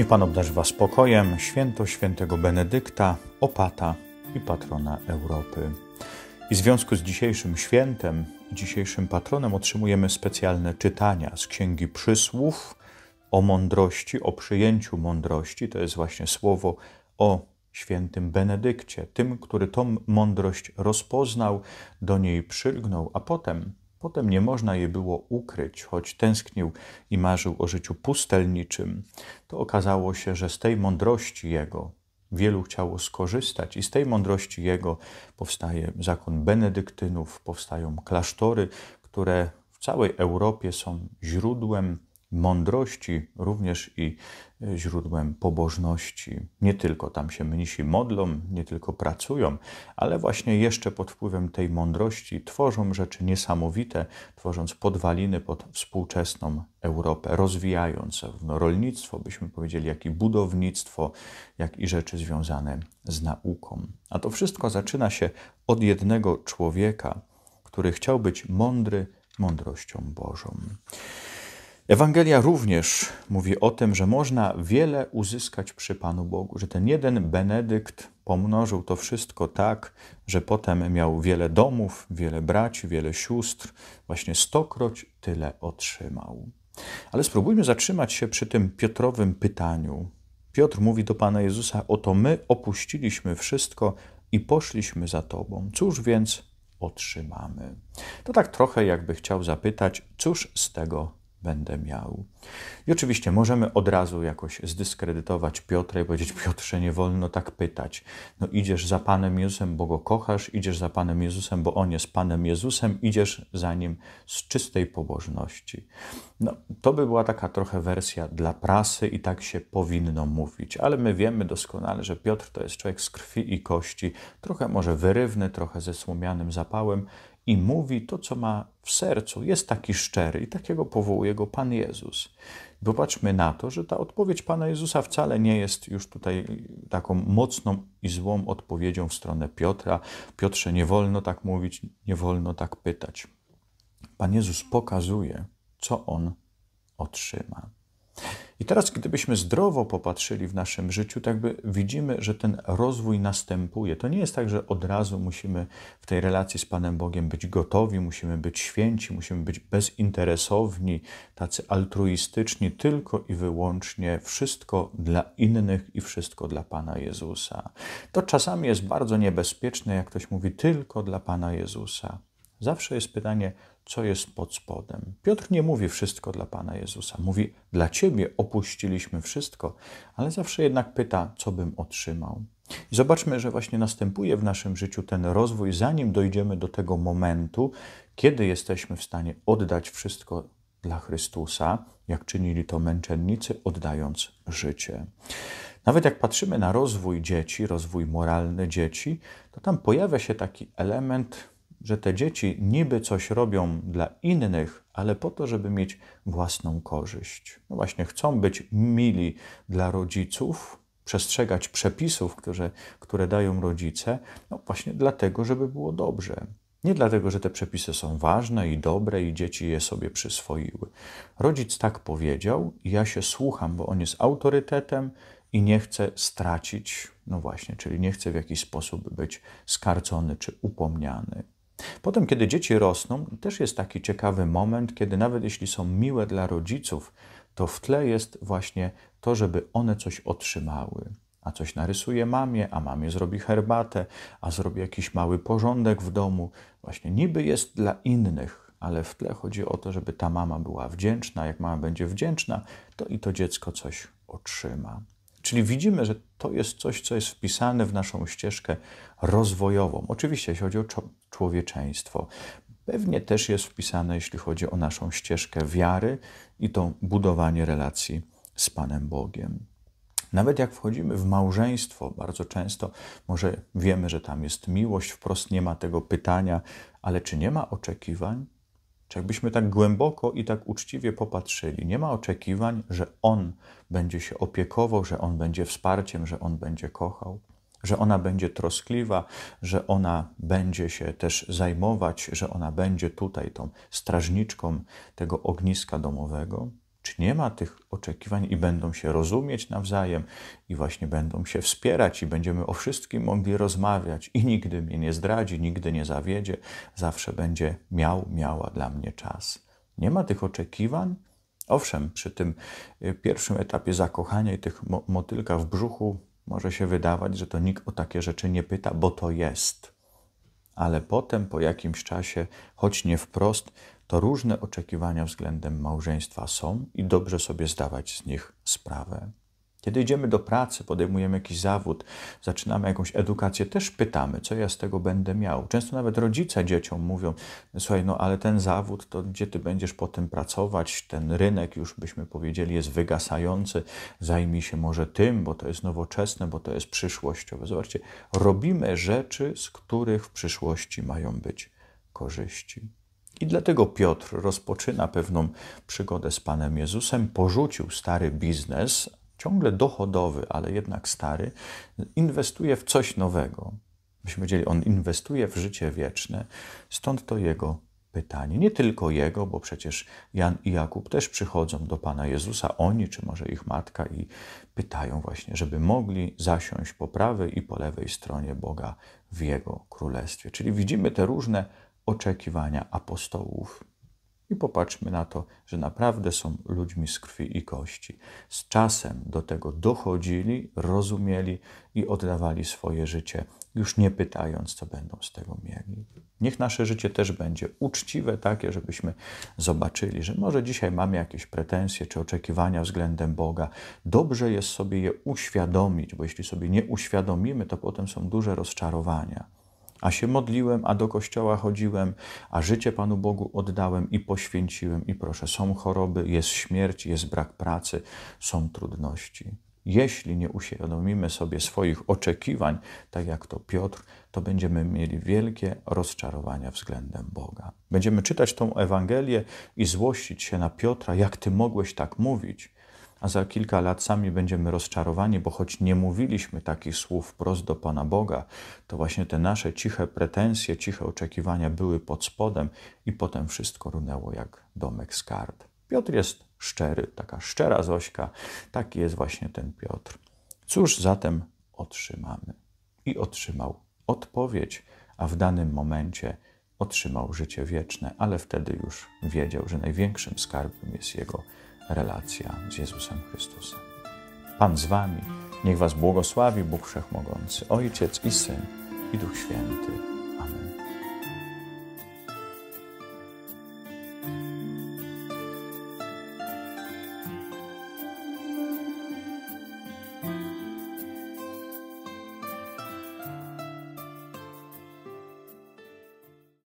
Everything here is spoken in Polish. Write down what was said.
Niech Pan obdarzy Was spokojem, święto świętego Benedykta, opata i patrona Europy. I w związku z dzisiejszym świętem, dzisiejszym patronem otrzymujemy specjalne czytania z Księgi Przysłów o mądrości, o przyjęciu mądrości. To jest właśnie słowo o świętym Benedykcie, tym, który tą mądrość rozpoznał, do niej przylgnął, a potem Potem nie można je było ukryć, choć tęsknił i marzył o życiu pustelniczym. To okazało się, że z tej mądrości jego wielu chciało skorzystać i z tej mądrości jego powstaje zakon benedyktynów, powstają klasztory, które w całej Europie są źródłem mądrości, również i e, źródłem pobożności. Nie tylko tam się mnisi modlą, nie tylko pracują, ale właśnie jeszcze pod wpływem tej mądrości tworzą rzeczy niesamowite, tworząc podwaliny pod współczesną Europę, rozwijając zarówno rolnictwo, byśmy powiedzieli, jak i budownictwo, jak i rzeczy związane z nauką. A to wszystko zaczyna się od jednego człowieka, który chciał być mądry mądrością Bożą. Ewangelia również mówi o tym, że można wiele uzyskać przy Panu Bogu, że ten jeden Benedykt pomnożył to wszystko tak, że potem miał wiele domów, wiele braci, wiele sióstr, właśnie stokroć tyle otrzymał. Ale spróbujmy zatrzymać się przy tym Piotrowym pytaniu. Piotr mówi do Pana Jezusa: Oto my opuściliśmy wszystko i poszliśmy za Tobą. Cóż więc otrzymamy? To tak trochę jakby chciał zapytać: Cóż z tego będę miał. I oczywiście możemy od razu jakoś zdyskredytować Piotra i powiedzieć: Piotrze, nie wolno tak pytać. No idziesz za Panem Jezusem, bo go kochasz, idziesz za Panem Jezusem, bo on jest Panem Jezusem, idziesz za nim z czystej pobożności. No, to by była taka trochę wersja dla prasy i tak się powinno mówić, ale my wiemy doskonale, że Piotr to jest człowiek z krwi i kości, trochę może wyrywny, trochę ze słomianym zapałem i mówi to, co ma w sercu. Jest taki szczery i takiego powołuje go Pan Jezus. Zobaczmy na to, że ta odpowiedź Pana Jezusa wcale nie jest już tutaj taką mocną i złą odpowiedzią w stronę Piotra. Piotrze, nie wolno tak mówić, nie wolno tak pytać. Pan Jezus pokazuje, co on otrzyma. I teraz, gdybyśmy zdrowo popatrzyli w naszym życiu, tak by widzimy, że ten rozwój następuje. To nie jest tak, że od razu musimy w tej relacji z Panem Bogiem być gotowi, musimy być święci, musimy być bezinteresowni, tacy altruistyczni, tylko i wyłącznie wszystko dla innych i wszystko dla Pana Jezusa. To czasami jest bardzo niebezpieczne, jak ktoś mówi tylko dla Pana Jezusa. Zawsze jest pytanie, co jest pod spodem. Piotr nie mówi wszystko dla Pana Jezusa. Mówi, dla Ciebie opuściliśmy wszystko, ale zawsze jednak pyta, co bym otrzymał. I zobaczmy, że właśnie następuje w naszym życiu ten rozwój, zanim dojdziemy do tego momentu, kiedy jesteśmy w stanie oddać wszystko dla Chrystusa, jak czynili to męczennicy, oddając życie. Nawet jak patrzymy na rozwój dzieci, rozwój moralny dzieci, to tam pojawia się taki element że te dzieci niby coś robią dla innych, ale po to, żeby mieć własną korzyść. No właśnie, chcą być mili dla rodziców, przestrzegać przepisów, które, które dają rodzice, no właśnie dlatego, żeby było dobrze. Nie dlatego, że te przepisy są ważne i dobre i dzieci je sobie przyswoiły. Rodzic tak powiedział i ja się słucham, bo on jest autorytetem i nie chcę stracić, no właśnie, czyli nie chcę w jakiś sposób być skarcony czy upomniany. Potem, kiedy dzieci rosną, też jest taki ciekawy moment, kiedy nawet jeśli są miłe dla rodziców, to w tle jest właśnie to, żeby one coś otrzymały. A coś narysuje mamie, a mamie zrobi herbatę, a zrobi jakiś mały porządek w domu. Właśnie niby jest dla innych, ale w tle chodzi o to, żeby ta mama była wdzięczna. Jak mama będzie wdzięczna, to i to dziecko coś otrzyma. Czyli widzimy, że to jest coś, co jest wpisane w naszą ścieżkę rozwojową. Oczywiście, jeśli chodzi o człowieczeństwo, pewnie też jest wpisane, jeśli chodzi o naszą ścieżkę wiary i to budowanie relacji z Panem Bogiem. Nawet jak wchodzimy w małżeństwo, bardzo często może wiemy, że tam jest miłość, wprost nie ma tego pytania, ale czy nie ma oczekiwań? Czy jakbyśmy tak głęboko i tak uczciwie popatrzyli, nie ma oczekiwań, że On będzie się opiekował, że On będzie wsparciem, że On będzie kochał, że ona będzie troskliwa, że ona będzie się też zajmować, że ona będzie tutaj tą strażniczką tego ogniska domowego? czy nie ma tych oczekiwań i będą się rozumieć nawzajem i właśnie będą się wspierać i będziemy o wszystkim mogli rozmawiać i nigdy mnie nie zdradzi, nigdy nie zawiedzie, zawsze będzie miał, miała dla mnie czas. Nie ma tych oczekiwań? Owszem, przy tym y, pierwszym etapie zakochania i tych motylka w brzuchu może się wydawać, że to nikt o takie rzeczy nie pyta, bo to jest ale potem po jakimś czasie, choć nie wprost, to różne oczekiwania względem małżeństwa są i dobrze sobie zdawać z nich sprawę. Kiedy idziemy do pracy, podejmujemy jakiś zawód, zaczynamy jakąś edukację, też pytamy, co ja z tego będę miał. Często nawet rodzice dzieciom mówią: Słuchaj, no ale ten zawód, to gdzie ty będziesz potem pracować? Ten rynek już byśmy powiedzieli jest wygasający, zajmij się może tym, bo to jest nowoczesne, bo to jest przyszłościowe. Zobaczcie, robimy rzeczy, z których w przyszłości mają być korzyści. I dlatego Piotr rozpoczyna pewną przygodę z Panem Jezusem, porzucił stary biznes, ciągle dochodowy, ale jednak stary, inwestuje w coś nowego. Myśmy wiedzieli, on inwestuje w życie wieczne, stąd to jego pytanie. Nie tylko jego, bo przecież Jan i Jakub też przychodzą do Pana Jezusa, oni czy może ich matka, i pytają właśnie, żeby mogli zasiąść po prawej i po lewej stronie Boga w Jego królestwie. Czyli widzimy te różne oczekiwania apostołów. I popatrzmy na to, że naprawdę są ludźmi z krwi i kości. Z czasem do tego dochodzili, rozumieli i oddawali swoje życie, już nie pytając, co będą z tego mieli. Niech nasze życie też będzie uczciwe, takie, żebyśmy zobaczyli, że może dzisiaj mamy jakieś pretensje czy oczekiwania względem Boga. Dobrze jest sobie je uświadomić, bo jeśli sobie nie uświadomimy, to potem są duże rozczarowania a się modliłem, a do kościoła chodziłem, a życie Panu Bogu oddałem i poświęciłem. I proszę, są choroby, jest śmierć, jest brak pracy, są trudności. Jeśli nie uświadomimy sobie swoich oczekiwań, tak jak to Piotr, to będziemy mieli wielkie rozczarowania względem Boga. Będziemy czytać tą Ewangelię i złościć się na Piotra, jak ty mogłeś tak mówić a za kilka lat sami będziemy rozczarowani, bo choć nie mówiliśmy takich słów wprost do Pana Boga, to właśnie te nasze ciche pretensje, ciche oczekiwania były pod spodem i potem wszystko runęło jak domek z kart. Piotr jest szczery, taka szczera Zośka, taki jest właśnie ten Piotr. Cóż zatem otrzymamy? I otrzymał odpowiedź, a w danym momencie otrzymał życie wieczne, ale wtedy już wiedział, że największym skarbem jest jego relacja z Jezusem Chrystusem. Pan z Wami, niech Was błogosławi Bóg Wszechmogący, Ojciec i Syn i Duch Święty.